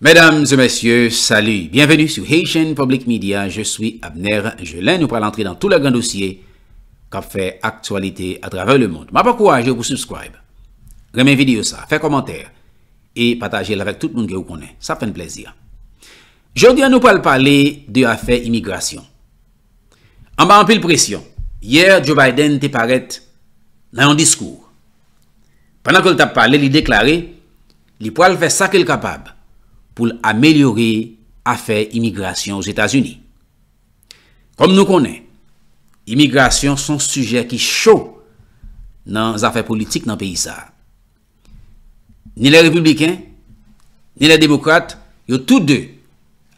Mesdames et messieurs, salut. Bienvenue sur Haitian Public Media. Je suis Abner Jelin, Nous parlons entrer dans tous les grands dossiers qui fait actualité à travers le monde. Ma pas courage vous subscribe. Remets vidéo ça, fais commentaire et partagez le avec tout le monde que vous connaissez. Ça fait un plaisir. Aujourd'hui, nous allons parler de l'affaire immigration. En bas en pile pression, hier Joe Biden te paraît dans un discours. Pendant qu'il t'a parlé, il déclaré, il pourra faire ça qu'il est capable pou l amelyore a fè imigrasyon ouz Etats-Unis. Kom nou konen, imigrasyon son sujè ki chou nan zafè politik nan peyi sa. Ni lè republiken, ni lè demokrate, yo tout dè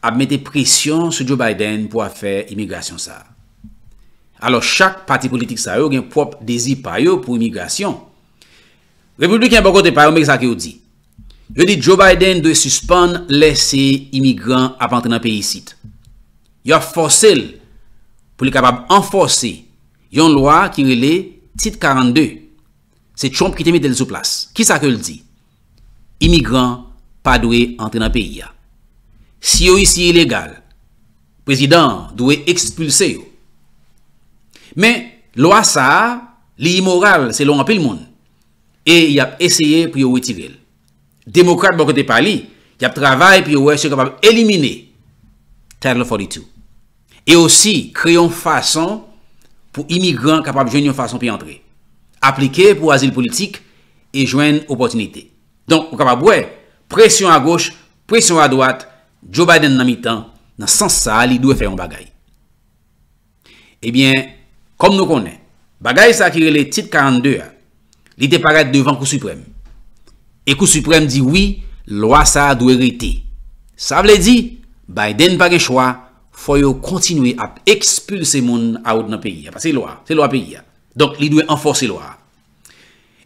apmète presyon sou Joe Biden pou a fè imigrasyon sa. Alo chak pati politik sa yo gen prop dezi pa yo pou imigrasyon. Republiken bon bako te pa yo mbek sa ki yo di, Yo dit Joe Biden dwe suspon lese imigran ap antre nan peyi sit. Yo a force l pou li kapab anforce yon loa ki rele tit 42. Se Trump ki te mite l sou plas. Ki sa ke l di? Imigran pa dwe antre nan peyi ya. Si yo isi ilegal, prezident dwe ekspulse yo. Men loa sa, li imoral se lon apel moun. E yo ap eseye pou yo wetirel. Demokrate bon kote pali, ki ap travay, pi ouè, se kapab elimine Title 42. E osi, kreyon fason pou imigran kapab jwen yon fason pi antre. Aplike pou asil politik e jwen opotinite. Don, ou kapab ouè, presyon a goch, presyon a doat, Joe Biden nan mi tan, nan sansa li dwe feyon bagay. E bien, kom nou konen, bagay sa akire le tit 42 a, li deparet de Vanco Supremes. Ekou suprèm di, oui, lwa sa dwe rete. Sa vle di, Biden pake chwa, foyou kontinwe ap ekspulse moun aout nan peyi. Ase lwa, se lwa peyi ya. Donk li dwe anforse lwa.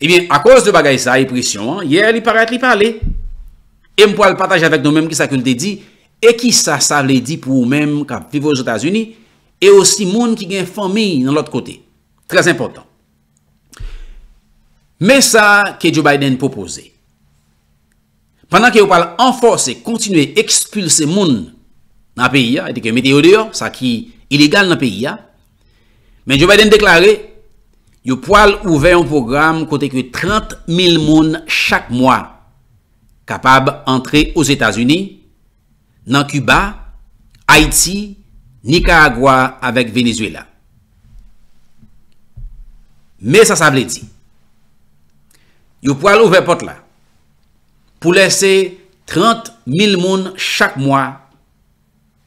Ebyen, a kos de bagay sa, e presyon, ye li parate, li parale. E mpo al pataje avèk nou mèm ki sa külte di, e ki sa sa vle di pou mèm kap vivòs Otazuni, e osi moun ki gen fòmé nan lot kote. Très important. Mè sa ke diou Biden popose, pandan ki yo pal enfose kontinue ekspulse moun nan peyi ya, ete ke meteo deyo, sa ki iligal nan peyi ya, men Joe Biden deklare, yo pal ouve yon program koteke 30.000 moun chak mwa kapab entre os Etasuni, nan Cuba, Haiti, Nicaragua, avek Venezuela. Men sa sa ble di, yo pal ouve pot la, pou lese 30.000 moun chak mwa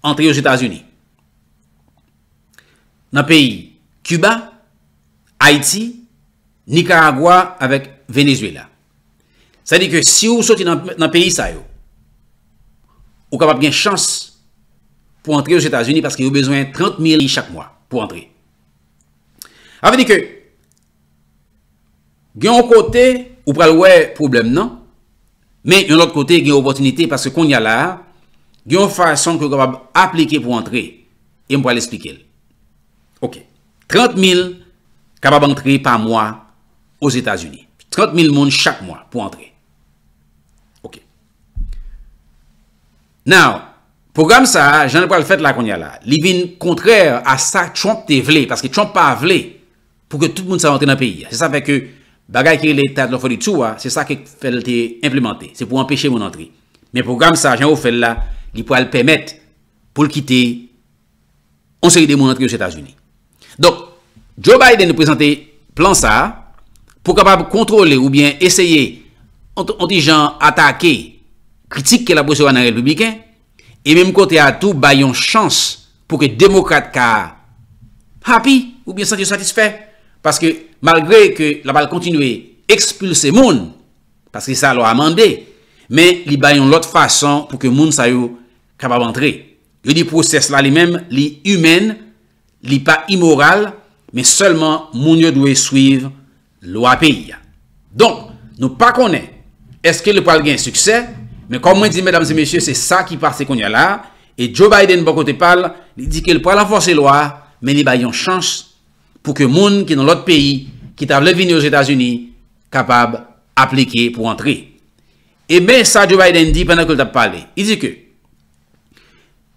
antre yo Jeta Zuni. Nan peyi Cuba, Haiti, Nicaragua, avek Venezuela. Sa di ke si ou soti nan peyi sa yo, ou kapap gen chans pou antre yo Jeta Zuni paske yo bezwen 30.000 moun chak mwa pou antre. A ve di ke, gen ou kote ou pralwe problem nan, Men yon lot kote gen yon opotunite paske kon yal la, gen yon fason ke kapab aplike pou antre e m pou al esplike l. Ok. 30.000 kapab antre pa mwa os Etats-Unis. 30.000 moun chak mwa pou antre. Ok. Now, pou gam sa, jane pou al fet la kon yal la, li vin kontrèr a sa chanp te vle paske chanp pa vle pou ke tout moun sa antre nan peyi. Se sa fè ke, Bagay kire l'Etat lò fò di tsouwa, se sa ke fèl te implemente, se pou empèche mounantri. Men programme sa, jen wò fèl la, li pou al pèmèt pou l'kite onseri de mounantri ou s'Etats-Unis. Dok, Joe Biden nou prezante plan sa, pou kapab kontrole ou bien eseye anti-jan atake, kritik ke la preso anarel publiken, e menm kote a tou bayon chans pou ke demokrate ka happy ou bien santi satisfèk. Paske malgre ke la bal kontinwe ekspulse moun, paske sa lo amande, men li bayon lot fason pou ke moun sa yo kababandre. Yo di proses la li men, li yumen, li pa imoral, men seulement moun yo dwe suiv lo api. Don, nou pa konen, eske li pal gen suksè, men komwen di, mèdames et mèsyè, se sa ki pase kon ya la, e Joe Biden bako te pal, li di ke li pal anfonse lo a, men li bayon chans, pou ke moun ki nan lot peyi ki ta vle vini yo Zeta Zuni, kapab aplike pou antre. Ebe, sa Joe Biden di pwè nan koul tap pale, i zi ke,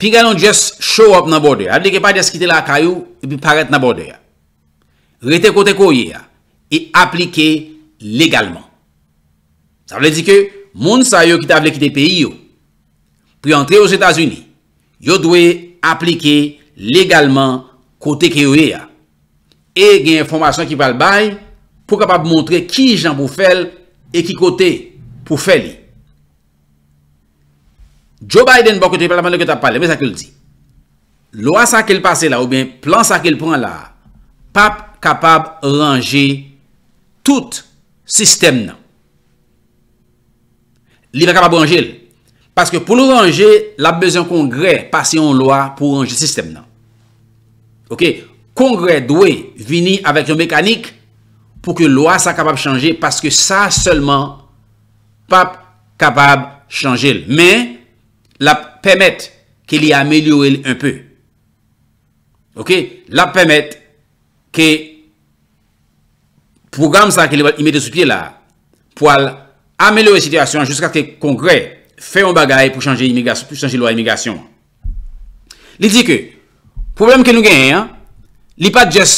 pi gwa nan jes show up nan borde, ap li ke pa jes kite la kayou, e bi paret nan borde ya. Rete kote kou ye ya, e aplike legalman. Sa vle di ke, moun sa yo ki ta vle kite peyi yo, pou yu antre yo Zeta Zuni, yo dwe aplike legalman kote kou ye ya. e gen informasyon ki pal bay, pou kapab montre ki jan pou fel, e ki kote pou fel li. Joe Biden bako bon tripe la man nou ke tap pale, mè sa ke l di. Lwa sa ke l pase la, ou bè plan sa ke l pran la, pap kapab ranger tout sistem nan. Li va kapab ranger l. Paske pou l ranger, la bezyon kongre, pase yon lwa pou ranger sistem nan. Ok? kongre dwe vini avèk yon mekanik pou ke lwa sa kapab chanje paske sa selman pap kapab chanje l. Men, la pèmèt ke li amèliori l un peu. Ok? La pèmèt ke program sa ke li wèl imèdè soupliè la pou al amèliori situasyon jouska kè kongre fè yon bagay pou chanje lwa imègasyon. Li di ke, problem ke nou genye, an, Li pat jes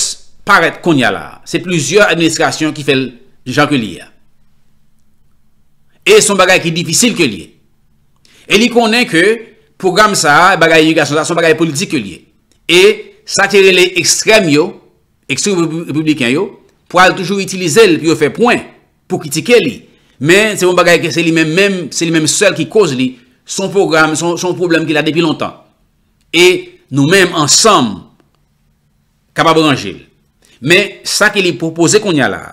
paret kon ya la. Se plusieurs administrasyon ki fel di jan ke li ya. E son bagay ki difícil ke li. E li konen ke program sa, bagay yu ga son sa, son bagay politik ke li. E sa tere li ekstrem yo, ekstrem republikan yo, pou al toujou itilize li, pou yo fe point, pou kitike li. Men se bon bagay ke se li menm, se li menm sel ki koz li, son program, son problem ki la depi lontan. E nou menm ansam, kapab rangil. Men, sa ke li propose kon ya la,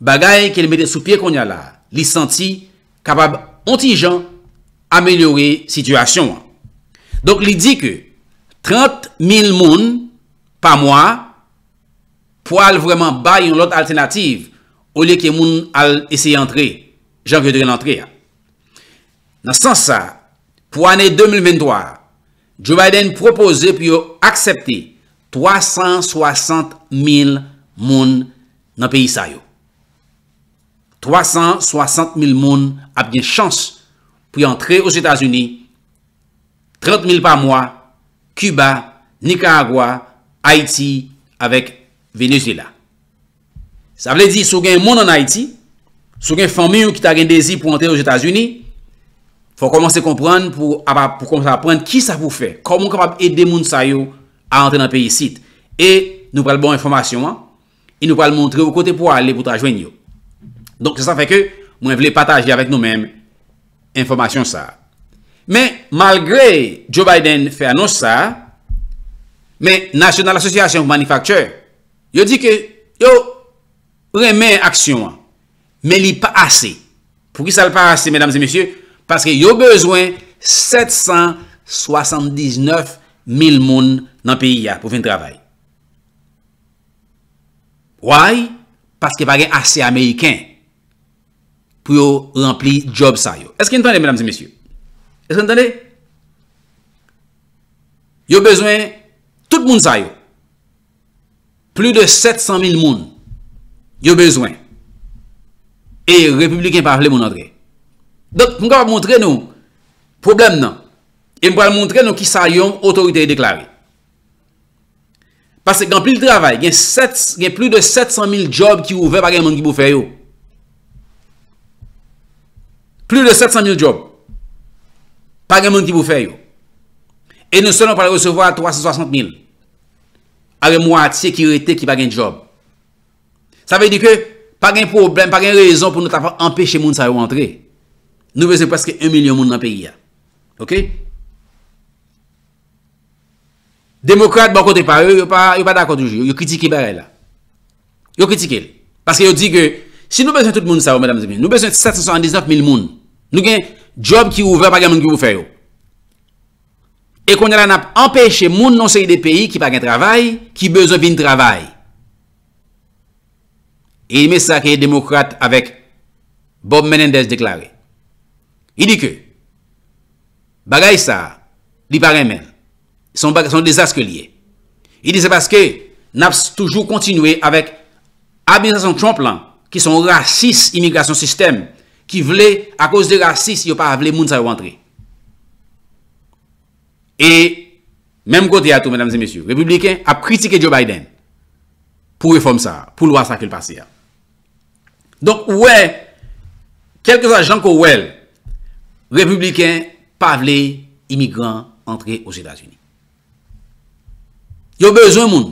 bagay ke li mette sou pie kon ya la, li santi kapab anti-jan ameliori situasyon. Donk li di ke, 30.000 moun, pa mwa, pou al vreman bay yon lot alternatif, ou li ke moun al eseye antre, jan vedre lantre. Nan san sa, pou ane 2023, Joe Biden propose pi yo aksepti 360.000 moun nan peyi sa yo. 360.000 moun ap gen chans pou y entre os Etats-Unis, 30.000 pa mwa, Cuba, Nicaragua, Haiti, avek Venezuela. Sa vle di sou gen moun an Haiti, sou gen fami ou ki ta gen desi pou enter os Etats-Unis, fwa komanse kompran pou ap ap konmanse ap pran ki sa pou fe, komon kapap ede moun sa yo, A entre nan peyi sit. E nou pral bon informasyon an. E nou pral montre ou kote pou ale pou ta jwen yo. Donk se san fe ke mwen vle pataje avèk nou men informasyon sa. Men malgre Joe Biden fè anons sa. Men National Association of Manufacturers. Yo di ke yo remè aksyon an. Men li pa ase. Pou ki sa li pa ase, mesdames et messieurs? Paske yo bezwen 779 mil moun nan peyi ya pou fin trabay. Why? Paske pa gen ase Ameriken pou yo rempli job sa yo. Eske yon tande, mesdames et messieurs? Eske yon tande? Yo bezwen tout moun sa yo. Plu de 700.000 moun yo bezwen. E republikan pa vle moun andre. Donk, mwen kwa mwontre nou problem nan. Mwen kwa mwontre nou ki sa yon otorite deklari. Parce que dans plus le travail, il y a plus de 700 000 jobs qui ouvrent par les gens qui bouffèrent. Plus de 700 000 jobs par les gens qui bouffèrent. Et nous ne sommes pas à recevoir 360 000. A la moitié qui ouvrent par les gens qui bouffèrent. Ça veut dire que par les problèmes, par les raisons pour lesquelles nous avons empêché les gens de rentrer, nous faisons presque un million de monde dans le pays. Demokrate ban kote pa yo, yo pa da kote yo. Yo kritike bare la. Yo kritike el. Pase yo di ge, si nou bezon tout moun sa ou, nou bezon 779 mil moun. Nou gen job ki ouve, pa gen moun ki ou fe yo. E konye lan ap empèche moun non se yi de peyi ki pa gen travay, ki bezon vin travay. E yi me sa keye demokrate avek Bob Menendez deklare. Yi di ke, bagay sa, li pare men. son, des désastre lié. Il dit c'est parce que n'a toujours continué avec administration Trump là, qui sont racistes immigration système, qui voulait à cause de racisme, ils a pas voulu les gens rentrer. Et, même côté à tout, mesdames et messieurs, républicains a critiqué Joe Biden pour réformer ça, pour loi ça qu'il passé. Donc, ouais, quelques agents que les républicains pas voulaient immigrants entrer aux États-Unis. Yo bezon moun.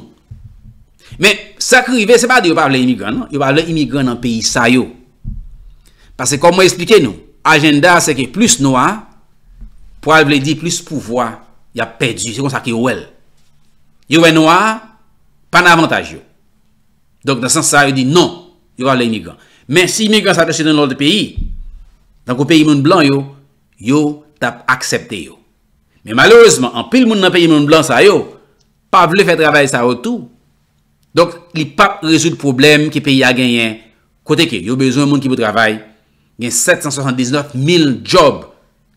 Men sakri ve se pa de yo pa avle imigran nan. Yo pa avle imigran nan peyi sa yo. Pase kom mwen esplike nou. Agenda se ke plus noa. Pwa vle di plus pouvoa. Ya pedi. Se kon sakri yo el. Yo ve noa. Pan avantage yo. Donk dansan sa yo di non. Yo avle imigran. Men si imigran sakri se nan lorde peyi. Danko peyi moun blan yo. Yo tap aksepte yo. Men malorizman. An pil moun nan peyi moun blan sa yo. pa vle fèk travèl sa wotou. Donk, li pa rezout problem ki peyi a genyen kote ke. Yo bezoun moun ki pou travèl, gen 779 mil job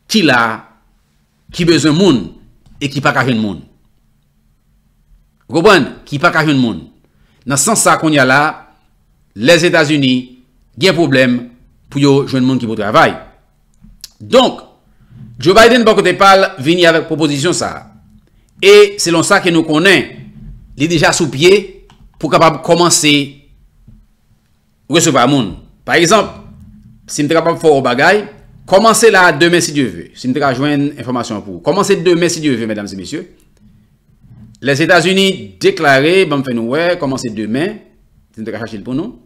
ki la, ki bezoun moun, e ki pa kakoun moun. Roban, ki pa kakoun moun. Nan sens sa kon ya la, les Etats-Unis gen problem pou yo joun moun ki pou travèl. Donk, Joe Biden bako depal veni avèk proposisyon sa. E selon sa ke nou konen, li deja sou pye pou kapap komanse resuva moun. Par exemple, si mte kapap fwo ou bagay, komanse la demen si dieu ve. Si mte ka jwen informasyon pou. Komanse demen si dieu ve, medam se mesye. Les Etats-Unis deklare, bam fenou we, komanse demen. Si mte ka chache il pou nou.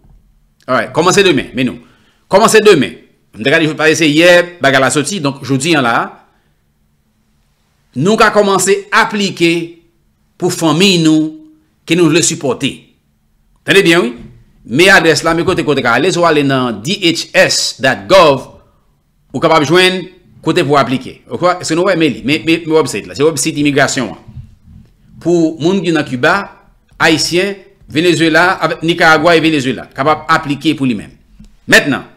Alright, komanse demen, menou. Komanse demen. Mte ka jwen parise ye, bagay la soti, donk joudi yon la a. Nou ka komanse aplike pou fami nou ke nou le supporte. Tende bien, mi adres la, mi kote kote ka, le zo alen nan dhs.gov ou kapap jwen kote pou aplike. Se nou wè me li, mi website la, se website imigrasyon wè. Pou moun gina Cuba, Haitien, Venezuela, Nicaragua et Venezuela, kapap aplike pou li men. Mètnen,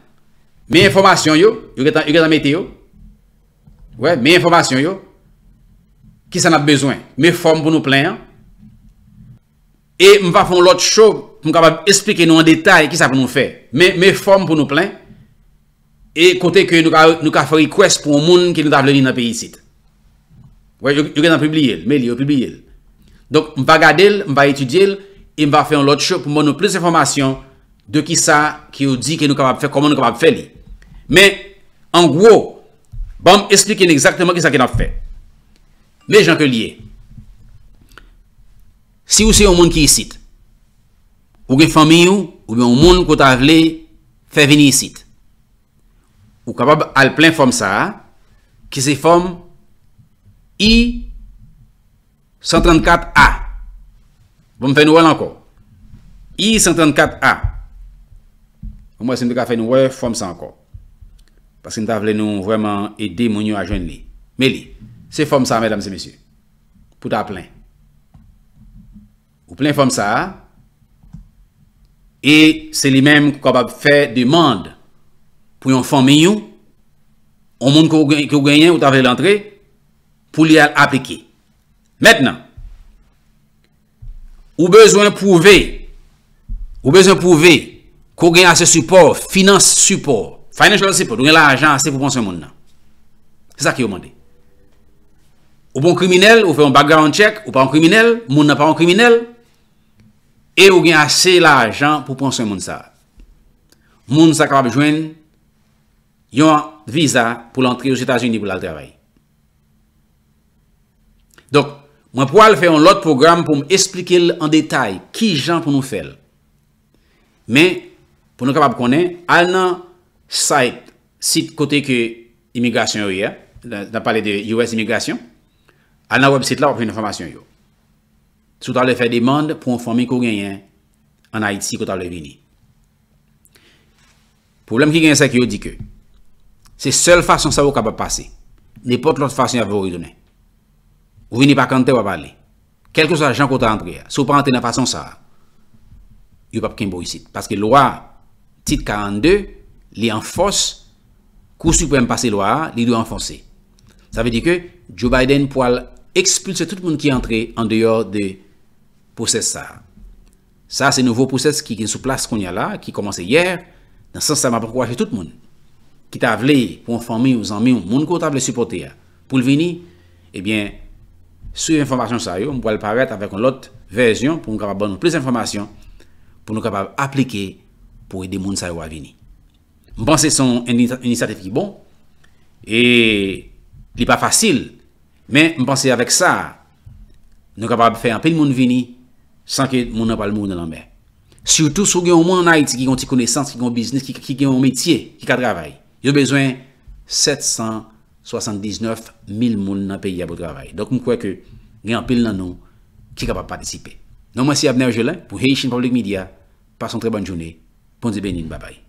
mi informasyon yo, yo gata metye yo, wè, mi informasyon yo, ki sa nap bezwen. Me form pou nou plen. E m va foun lot show pou m kapab explike nou an detay ki sa pou nou fe. Me form pou nou plen. E kote ke nou ka fwe request pou moun ki nou ta vle ni napi yisit. Wey, yo gen a publiye. Me li yo publiye. Donk, m va gade l, m va etudye l e m va fwe yon lot show pou m bon nou ples informasyon de ki sa ki ou di ki nou kapab fe, koman nou kapab fe li. Me, an gwo, ba m explike nou exactement ki sa ken ap fe. Mè jan ke liye, si ou se yon moun ki yisit, ou gen fòm yon, ou gen yon moun kout avle fè vini yisit, ou kapab al plen fòm sa, ki se fòm I-134A. Vòm fè nou wè lankò. I-134A. Ou mwen se mdeka fè nou wè fòm sa ankon. Pase mdeka avle nou vwèman edè moun yo a joun li. Mè li. Se fom sa, mesdames et messieurs. Pou ta plen. Ou plen fom sa. Et se li menm kou kap ap fè demande pou yon fom e yon ou moun kou genyen ou ta fè l'antre pou li al aplike. Mètnen, ou bezoun pouve ou bezoun pouve kou genyen ase support, finance support, ou genyen la ajan ase pou pon se moun nan. Se sa ki yo moun dey. Ou bon kriminelle, ou fe yon background check, ou pa yon kriminelle, moun nan pa yon kriminelle, e ou gen ase la ajan pou ponse yon moun sa. Moun sa kapab jwen yon visa pou l'antre yon jitasyon ni pou lal travay. Donk, mwen po al fe yon lot program pou m'esplike l en detay ki jan pou nou fel. Men, pou nou kapab konen, al nan site, site kote ki imigrasyon yoye, nan pale de US imigrasyon, Al nan web site la, wapre yon informasyon yo. Sou ta lè fè demande pou an fòmè kou genyen an Haïti kouta lè vini. Poulèm ki genye sa ki yo di ke se sèl fason sa wou kapap pase. Nè pot lòt fason ya vò ou yon dounen. Ou vini pa kante wap pale. Kèlke sa jan kouta antre ya. Sou pa antre nan fason sa. Yo pap kenbo yon site. Paske lòa, tit 42, li enfos kousi pou yon pase lòa, li dò enfose. Sa vè di ke, Joe Biden poal ekspulse tout moun ki entre an deyor de posese sa. Sa, se nouvo posese ki gen sou plas kon ya la, ki komanse yer, nan sens sa mabankouwaje tout moun. Ki ta vle pou an fami ou zanmi ou moun kotab le supporte ya. Poul vini, ebyen eh sou informasyon sa yo, m pou al paret avek an lot verzyon pou nou kapab ban nou plis informasyon, pou nou kapab aplike pou ide moun sa yo a vini. M ban se son inisiatif ki bon, e li pa fasil Men, mpansi avèk sa, nou kapab fè anpil moun vini san ke moun apal moun nan anbe. Soutou sou gen yon moun naiti ki gen yon ti kounesans, ki gen yon biznis, ki gen yon metye, ki gen yon travay. Yo bezwen 779 mil moun nan peyi apout travay. Dok mkwe ke gen anpil nan nou ki kapab patisipe. Nou mwansi apnen wjelan pou Heishin Public Media. Pasan tre ban jouni. Ponzi benin. Babay.